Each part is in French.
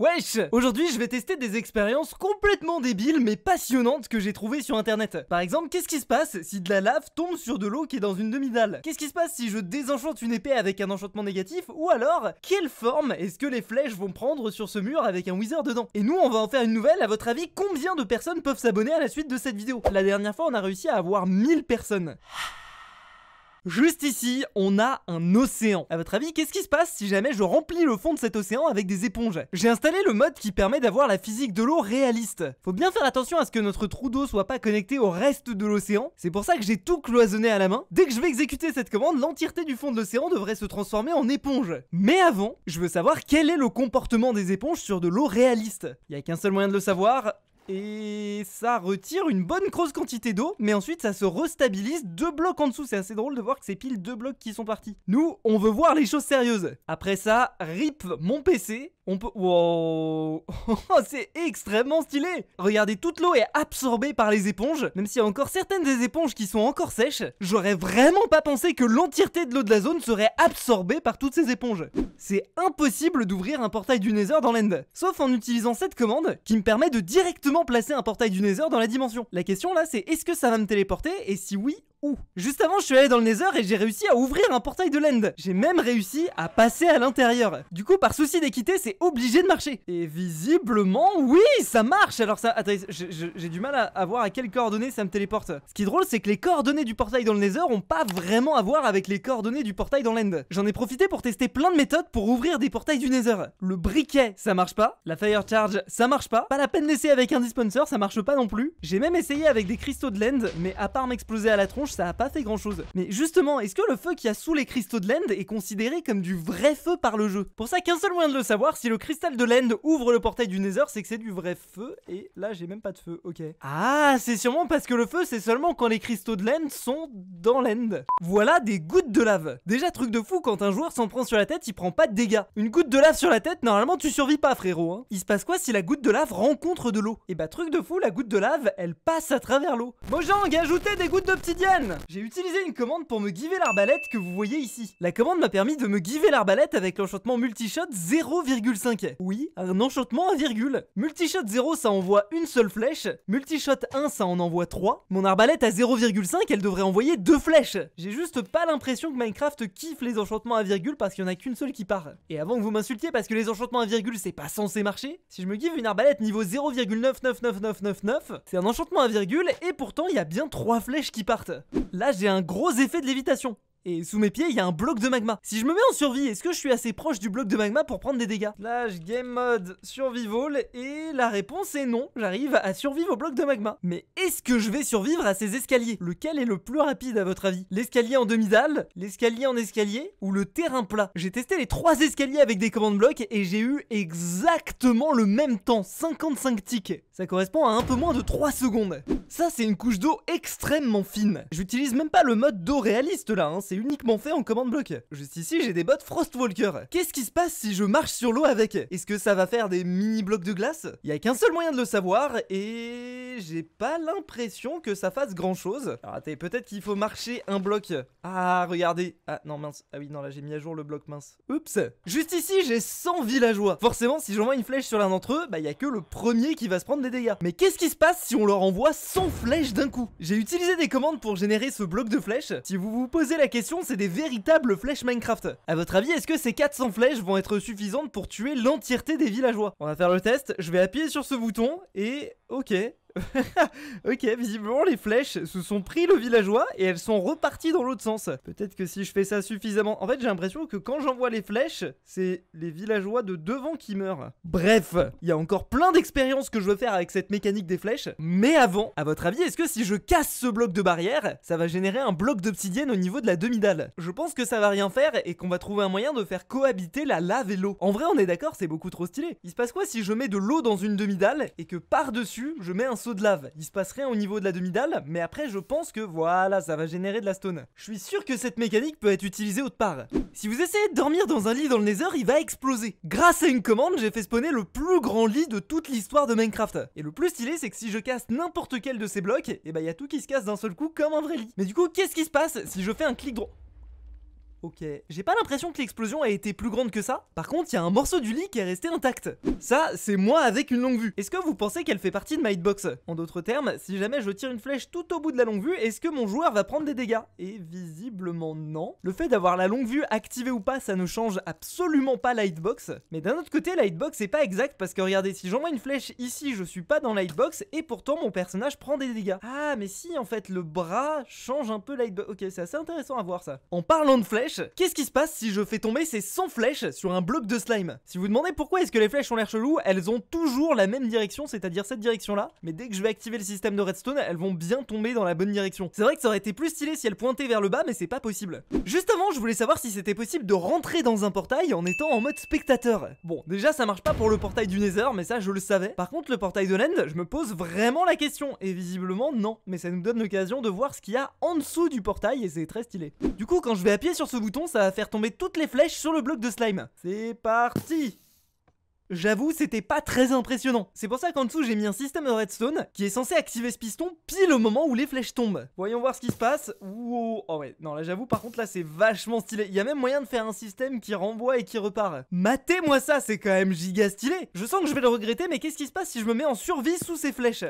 Wesh Aujourd'hui je vais tester des expériences complètement débiles mais passionnantes que j'ai trouvées sur internet. Par exemple, qu'est-ce qui se passe si de la lave tombe sur de l'eau qui est dans une demi-dalle Qu'est-ce qui se passe si je désenchante une épée avec un enchantement négatif Ou alors, quelle forme est-ce que les flèches vont prendre sur ce mur avec un wizard dedans Et nous on va en faire une nouvelle, à votre avis combien de personnes peuvent s'abonner à la suite de cette vidéo La dernière fois on a réussi à avoir 1000 personnes. Juste ici, on a un océan. À votre avis, qu'est-ce qui se passe si jamais je remplis le fond de cet océan avec des éponges J'ai installé le mode qui permet d'avoir la physique de l'eau réaliste. Faut bien faire attention à ce que notre trou d'eau soit pas connecté au reste de l'océan. C'est pour ça que j'ai tout cloisonné à la main. Dès que je vais exécuter cette commande, l'entièreté du fond de l'océan devrait se transformer en éponge. Mais avant, je veux savoir quel est le comportement des éponges sur de l'eau réaliste. Il y a qu'un seul moyen de le savoir, et ça retire une bonne grosse quantité d'eau, mais ensuite ça se restabilise deux blocs en dessous. C'est assez drôle de voir que c'est pile deux blocs qui sont partis. Nous, on veut voir les choses sérieuses. Après ça, rip mon PC. On peut... Wow oh, C'est extrêmement stylé Regardez, toute l'eau est absorbée par les éponges, même s'il y a encore certaines des éponges qui sont encore sèches. J'aurais vraiment pas pensé que l'entièreté de l'eau de la zone serait absorbée par toutes ces éponges. C'est impossible d'ouvrir un portail du Nether dans l'End, sauf en utilisant cette commande qui me permet de directement placer un portail du Nether dans la dimension. La question là, c'est est-ce que ça va me téléporter Et si oui, Juste avant je suis allé dans le Nether et j'ai réussi à ouvrir un portail de l'End. J'ai même réussi à passer à l'intérieur. Du coup, par souci d'équité, c'est obligé de marcher. Et visiblement, oui, ça marche. Alors ça, Attends j'ai du mal à, voir à quelles coordonnées ça me téléporte. Ce qui est drôle, c'est que les coordonnées du portail dans le Nether ont pas vraiment à voir avec les coordonnées du portail dans l'End. J'en ai profité pour tester plein de méthodes pour ouvrir des portails du Nether. Le briquet, ça marche pas. La fire charge, ça marche pas. Pas la peine d'essayer avec un dispenser, ça marche pas non plus. J'ai même essayé avec des cristaux de l'End, mais à part m'exploser à la tronche, ça a pas fait grand chose. Mais justement, est-ce que le feu Qui a sous les cristaux de l'End est considéré comme du vrai feu par le jeu Pour ça, qu'un seul moyen de le savoir, si le cristal de l'End ouvre le portail du Nether, c'est que c'est du vrai feu, et là j'ai même pas de feu, ok. Ah, c'est sûrement parce que le feu c'est seulement quand les cristaux de l'End sont dans l'End. Voilà des gouttes de lave. Déjà, truc de fou, quand un joueur s'en prend sur la tête, il prend pas de dégâts. Une goutte de lave sur la tête, normalement tu survis pas frérot. Hein. Il se passe quoi si la goutte de lave rencontre de l'eau Et eh bah truc de fou, la goutte de lave, elle passe à travers l'eau. Mojang, ajoutez des gouttes d'obsidienne j'ai utilisé une commande pour me giver l'arbalète que vous voyez ici. La commande m'a permis de me giver l'arbalète avec l'enchantement multishot 0,5. Oui, un enchantement à virgule. Multishot 0, ça envoie une seule flèche. Multishot 1, ça en envoie 3. Mon arbalète à 0,5, elle devrait envoyer deux flèches. J'ai juste pas l'impression que Minecraft kiffe les enchantements à virgule parce qu'il y en a qu'une seule qui part. Et avant que vous m'insultiez parce que les enchantements à virgule, c'est pas censé marcher, si je me give une arbalète niveau 0,999999, c'est un enchantement à virgule et pourtant il y a bien trois flèches qui partent. Là, j'ai un gros effet de lévitation et sous mes pieds il y a un bloc de magma. Si je me mets en survie, est-ce que je suis assez proche du bloc de magma pour prendre des dégâts Là, je game mode survival et la réponse est non, j'arrive à survivre au bloc de magma. Mais est-ce que je vais survivre à ces escaliers Lequel est le plus rapide à votre avis L'escalier en demi-dalle, l'escalier en escalier ou le terrain plat J'ai testé les trois escaliers avec des commandes blocs et j'ai eu exactement le même temps, 55 ticks. Ça correspond à un peu moins de 3 secondes. Ça c'est une couche d'eau extrêmement fine. J'utilise même pas le mode d'eau réaliste là, hein uniquement fait en commande bloc. Juste ici, j'ai des bottes Frostwalker. Qu'est-ce qui se passe si je marche sur l'eau avec Est-ce que ça va faire des mini blocs de glace Il n'y a qu'un seul moyen de le savoir et j'ai pas l'impression que ça fasse grand chose. Alors attendez, peut-être qu'il faut marcher un bloc. Ah, regardez. Ah non, mince. Ah oui, non, là j'ai mis à jour le bloc mince. Oups. Juste ici, j'ai 100 villageois. Forcément, si j'envoie une flèche sur l'un d'entre eux, bah il y a que le premier qui va se prendre des dégâts. Mais qu'est-ce qui se passe si on leur envoie 100 flèches d'un coup J'ai utilisé des commandes pour générer ce bloc de flèches. Si vous vous posez la question c'est des véritables flèches Minecraft. A votre avis, est-ce que ces 400 flèches vont être suffisantes pour tuer l'entièreté des villageois On va faire le test, je vais appuyer sur ce bouton et... Ok, ok, visiblement les flèches se sont pris le villageois et elles sont reparties dans l'autre sens. Peut-être que si je fais ça suffisamment... En fait j'ai l'impression que quand j'envoie les flèches, c'est les villageois de devant qui meurent. Bref, il y a encore plein d'expériences que je veux faire avec cette mécanique des flèches. Mais avant, à votre avis, est-ce que si je casse ce bloc de barrière, ça va générer un bloc d'obsidienne au niveau de la demi-dalle Je pense que ça va rien faire et qu'on va trouver un moyen de faire cohabiter la lave et l'eau. En vrai on est d'accord, c'est beaucoup trop stylé. Il se passe quoi si je mets de l'eau dans une demi-dalle et que par-dessus je mets un de lave, il se passe rien au niveau de la demi-dalle, mais après je pense que voilà, ça va générer de la stone. Je suis sûr que cette mécanique peut être utilisée autre part. Si vous essayez de dormir dans un lit dans le Nether, il va exploser. Grâce à une commande, j'ai fait spawner le plus grand lit de toute l'histoire de Minecraft. Et le plus stylé, c'est que si je casse n'importe quel de ces blocs, et eh bah ben, y a tout qui se casse d'un seul coup comme un vrai lit. Mais du coup, qu'est-ce qui se passe si je fais un clic droit Ok, j'ai pas l'impression que l'explosion a été plus grande que ça. Par contre, il y a un morceau du lit qui est resté intact. Ça, c'est moi avec une longue vue. Est-ce que vous pensez qu'elle fait partie de ma hitbox En d'autres termes, si jamais je tire une flèche tout au bout de la longue vue, est-ce que mon joueur va prendre des dégâts Et visiblement non. Le fait d'avoir la longue vue activée ou pas, ça ne change absolument pas la hitbox. Mais d'un autre côté, la hitbox c'est pas exact parce que regardez, si j'envoie une flèche ici, je suis pas dans la hitbox et pourtant mon personnage prend des dégâts. Ah, mais si en fait le bras change un peu la hitbox. Ok, c'est assez intéressant à voir ça. En parlant de flèche, Qu'est-ce qui se passe si je fais tomber ces 100 flèches sur un bloc de slime Si vous vous demandez pourquoi est-ce que les flèches ont l'air chelou, elles ont toujours la même direction, c'est-à-dire cette direction-là, mais dès que je vais activer le système de redstone, elles vont bien tomber dans la bonne direction. C'est vrai que ça aurait été plus stylé si elles pointaient vers le bas, mais c'est pas possible. Juste avant, je voulais savoir si c'était possible de rentrer dans un portail en étant en mode spectateur. Bon, déjà ça marche pas pour le portail du Nether, mais ça je le savais. Par contre, le portail de l'End, je me pose vraiment la question, et visiblement non. Mais ça nous donne l'occasion de voir ce qu'il y a en dessous du portail, et c'est très stylé. Du coup, quand je vais à pied sur ce ça va faire tomber toutes les flèches sur le bloc de slime. C'est parti J'avoue, c'était pas très impressionnant. C'est pour ça qu'en dessous, j'ai mis un système de redstone qui est censé activer ce piston pile au moment où les flèches tombent. Voyons voir ce qui se passe. Oh ouais, non, là j'avoue, par contre, là c'est vachement stylé. Il y a même moyen de faire un système qui renvoie et qui repart. Matez-moi ça, c'est quand même giga stylé. Je sens que je vais le regretter, mais qu'est-ce qui se passe si je me mets en survie sous ces flèches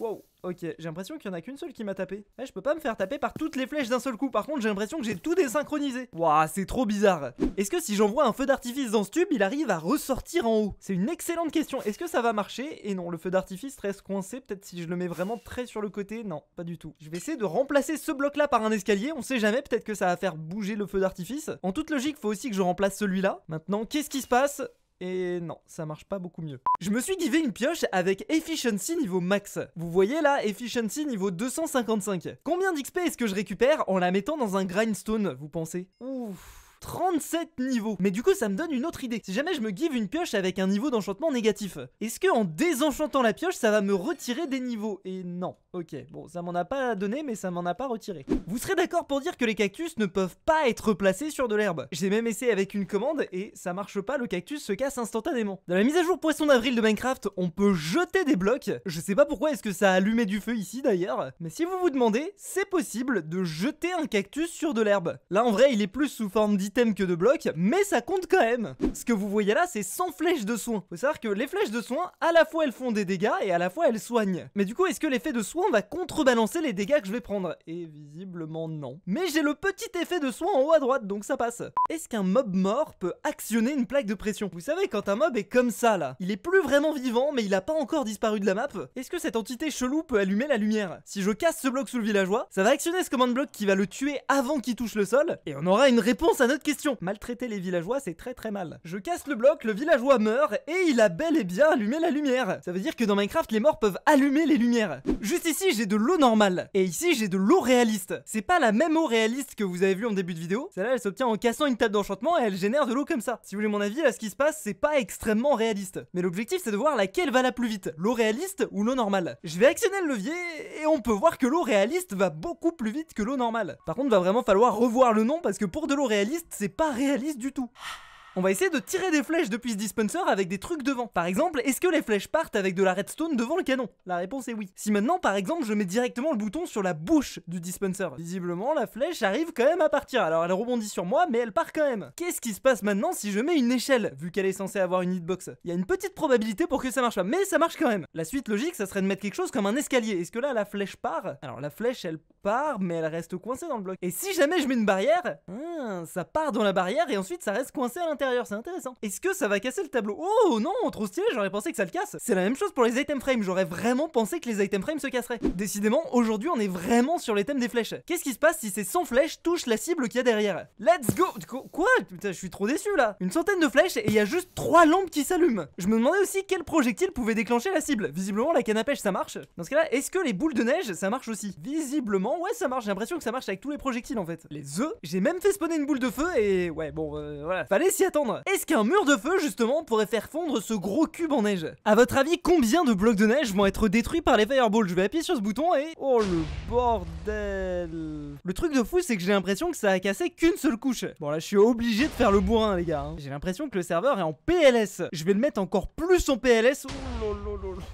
Wow. Ok, j'ai l'impression qu'il y en a qu'une seule qui m'a tapé. Eh, je peux pas me faire taper par toutes les flèches d'un seul coup. Par contre, j'ai l'impression que j'ai tout désynchronisé. Waouh, c'est trop bizarre. Est-ce que si j'envoie un feu d'artifice dans ce tube, il arrive à ressortir en haut C'est une excellente question. Est-ce que ça va marcher Et non, le feu d'artifice reste coincé. Peut-être si je le mets vraiment très sur le côté. Non, pas du tout. Je vais essayer de remplacer ce bloc-là par un escalier. On sait jamais, peut-être que ça va faire bouger le feu d'artifice. En toute logique, faut aussi que je remplace celui-là. Maintenant, qu'est-ce qui se passe et non, ça marche pas beaucoup mieux. Je me suis givé une pioche avec Efficiency niveau max. Vous voyez là, Efficiency niveau 255. Combien d'XP est-ce que je récupère en la mettant dans un grindstone, vous pensez Ouf 37 niveaux. Mais du coup, ça me donne une autre idée. Si jamais je me give une pioche avec un niveau d'enchantement négatif, est-ce que en désenchantant la pioche, ça va me retirer des niveaux Et non. Ok, bon, ça m'en a pas donné, mais ça m'en a pas retiré. Vous serez d'accord pour dire que les cactus ne peuvent pas être placés sur de l'herbe. J'ai même essayé avec une commande et ça marche pas, le cactus se casse instantanément. Dans la mise à jour poisson d'avril de Minecraft, on peut jeter des blocs. Je sais pas pourquoi est-ce que ça a allumé du feu ici d'ailleurs, mais si vous vous demandez, c'est possible de jeter un cactus sur de l'herbe. Là en vrai, il est plus sous forme d'IT que de blocs, mais ça compte quand même. Ce que vous voyez là, c'est 100 flèches de soins. Faut savoir que les flèches de soins, à la fois elles font des dégâts et à la fois elles soignent. Mais du coup, est-ce que l'effet de soin va contrebalancer les dégâts que je vais prendre Et visiblement non. Mais j'ai le petit effet de soin en haut à droite, donc ça passe. Est-ce qu'un mob mort peut actionner une plaque de pression Vous savez, quand un mob est comme ça là, il est plus vraiment vivant, mais il n'a pas encore disparu de la map, est-ce que cette entité chelou peut allumer la lumière Si je casse ce bloc sous le villageois, ça va actionner ce command block qui va le tuer avant qu'il touche le sol, et on aura une réponse à notre question. Maltraiter les villageois, c'est très très mal. Je casse le bloc, le villageois meurt et il a bel et bien allumé la lumière. Ça veut dire que dans Minecraft, les morts peuvent allumer les lumières. Juste ici, j'ai de l'eau normale et ici, j'ai de l'eau réaliste. C'est pas la même eau réaliste que vous avez vu en début de vidéo. Celle-là, elle s'obtient en cassant une table d'enchantement et elle génère de l'eau comme ça. Si vous voulez mon avis, là, ce qui se passe, c'est pas extrêmement réaliste. Mais l'objectif, c'est de voir laquelle va la plus vite, l'eau réaliste ou l'eau normale. Je vais actionner le levier et on peut voir que l'eau réaliste va beaucoup plus vite que l'eau normale. Par contre, va vraiment falloir revoir le nom parce que pour de l'eau réaliste, c'est pas réaliste du tout. On va essayer de tirer des flèches depuis ce dispenser avec des trucs devant. Par exemple, est-ce que les flèches partent avec de la redstone devant le canon La réponse est oui. Si maintenant, par exemple, je mets directement le bouton sur la bouche du dispenser, visiblement, la flèche arrive quand même à partir. Alors elle rebondit sur moi, mais elle part quand même. Qu'est-ce qui se passe maintenant si je mets une échelle, vu qu'elle est censée avoir une hitbox Il y a une petite probabilité pour que ça marche pas, mais ça marche quand même. La suite logique, ça serait de mettre quelque chose comme un escalier. Est-ce que là, la flèche part Alors la flèche, elle part, mais elle reste coincée dans le bloc. Et si jamais je mets une barrière, ah, ça part dans la barrière et ensuite ça reste coincé à l'intérieur c'est intéressant. Est-ce que ça va casser le tableau Oh non, trop stylé, j'aurais pensé que ça le casse. C'est la même chose pour les item frames, j'aurais vraiment pensé que les item frames se casseraient. Décidément, aujourd'hui on est vraiment sur les thèmes des flèches. Qu'est-ce qui se passe si ces 100 flèches touchent la cible qu'il y a derrière Let's go Quoi Putain, je suis trop déçu là. Une centaine de flèches et il y a juste 3 lampes qui s'allument. Je me demandais aussi quel projectile pouvait déclencher la cible. Visiblement, la canne à pêche ça marche. Dans ce cas-là, est-ce que les boules de neige ça marche aussi Visiblement, ouais, ça marche. J'ai l'impression que ça marche avec tous les projectiles en fait. Les œufs, j'ai même fait spawner une boule de feu et ouais, bon, euh, voilà. Fallait est-ce qu'un mur de feu justement pourrait faire fondre ce gros cube en neige À votre avis, combien de blocs de neige vont être détruits par les fireballs Je vais appuyer sur ce bouton et... Oh le bordel Le truc de fou, c'est que j'ai l'impression que ça a cassé qu'une seule couche. Bon là, je suis obligé de faire le bourrin les gars. Hein. J'ai l'impression que le serveur est en PLS. Je vais le mettre encore plus en PLS. Oh,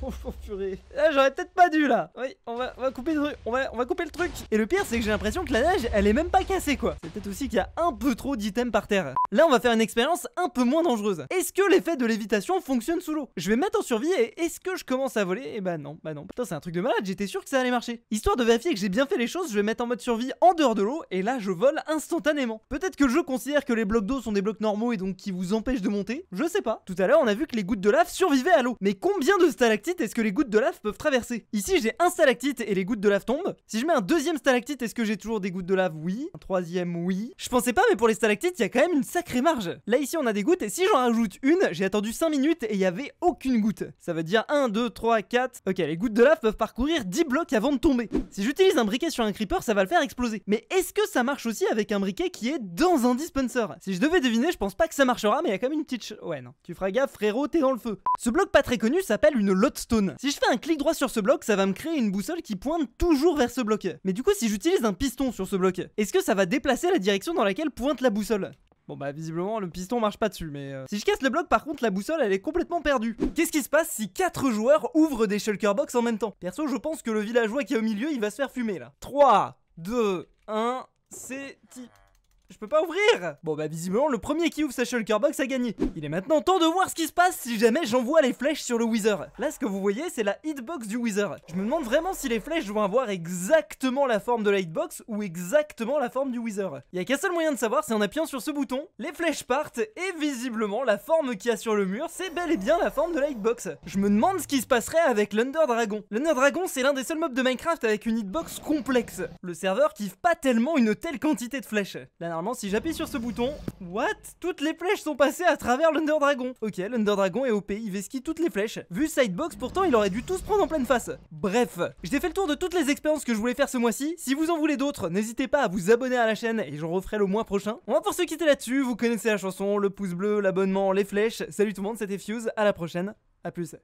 oh purée. Là, j'aurais peut-être pas dû là. Oui, on va, on va couper le truc. On va, on va couper le truc. Et le pire, c'est que j'ai l'impression que la neige, elle est même pas cassée quoi. C'est peut-être aussi qu'il y a un peu trop d'items par terre. Là, on va faire une expérience un peu moins dangereuse. Est-ce que l'effet de lévitation fonctionne sous l'eau Je vais mettre en survie et est-ce que je commence à voler Et eh bah ben non, bah non. Putain, c'est un truc de malade, j'étais sûr que ça allait marcher. Histoire de vérifier que j'ai bien fait les choses, je vais mettre en mode survie en dehors de l'eau et là je vole instantanément. Peut-être que le jeu considère que les blocs d'eau sont des blocs normaux et donc qui vous empêchent de monter, je sais pas. Tout à l'heure on a vu que les gouttes de lave survivaient à l'eau. Mais combien de stalactites est-ce que les gouttes de lave peuvent traverser Ici j'ai un stalactite et les gouttes de lave tombent. Si je mets un deuxième stalactite, est-ce que j'ai toujours des gouttes de lave Oui. Un troisième, oui. Je pensais pas, mais pour les stalactites, il y a quand même une sacrée marge ici on a des gouttes et si j'en rajoute une, j'ai attendu 5 minutes et il n'y avait aucune goutte. Ça veut dire 1, 2, 3, 4... Ok, les gouttes de lave peuvent parcourir 10 blocs avant de tomber. Si j'utilise un briquet sur un creeper, ça va le faire exploser. Mais est-ce que ça marche aussi avec un briquet qui est dans un dispenser Si je devais deviner, je pense pas que ça marchera, mais il y a quand même une petite... Ouais non, tu feras gaffe frérot, t'es dans le feu. Ce bloc pas très connu s'appelle une lodestone. Si je fais un clic droit sur ce bloc, ça va me créer une boussole qui pointe toujours vers ce bloc. Mais du coup, si j'utilise un piston sur ce bloc, est-ce que ça va déplacer la direction dans laquelle pointe la boussole Bon bah visiblement le piston marche pas dessus mais... Euh, si je casse le bloc par contre la boussole elle est complètement perdue. Qu'est-ce qui se passe si 4 joueurs ouvrent des shulker box en même temps Perso je pense que le villageois qui est au milieu il va se faire fumer là. 3, 2, 1, c'est... Je peux pas ouvrir Bon bah visiblement, le premier qui ouvre sa shulker box a gagné. Il est maintenant temps de voir ce qui se passe si jamais j'envoie les flèches sur le Wither. Là, ce que vous voyez, c'est la hitbox du Wither. Je me demande vraiment si les flèches vont avoir exactement la forme de la hitbox ou exactement la forme du Wither. Il y a qu'un seul moyen de savoir, c'est en appuyant sur ce bouton, les flèches partent et visiblement, la forme qu'il y a sur le mur, c'est bel et bien la forme de la hitbox. Je me demande ce qui se passerait avec l'Under Dragon. L'Under Dragon, c'est l'un des seuls mobs de Minecraft avec une hitbox complexe. Le serveur kiffe pas tellement une telle quantité de flèches. Normalement, si j'appuie sur ce bouton... What Toutes les flèches sont passées à travers l'Underdragon. Dragon. Ok, l'Underdragon Dragon est OP, il vesquit toutes les flèches. Vu Sidebox, pourtant, il aurait dû se prendre en pleine face. Bref, j'ai fait le tour de toutes les expériences que je voulais faire ce mois-ci. Si vous en voulez d'autres, n'hésitez pas à vous abonner à la chaîne et j'en referai le mois prochain. On va pour qui étaient là-dessus, vous connaissez la chanson, le pouce bleu, l'abonnement, les flèches. Salut tout le monde, c'était Fuse, à la prochaine, à plus.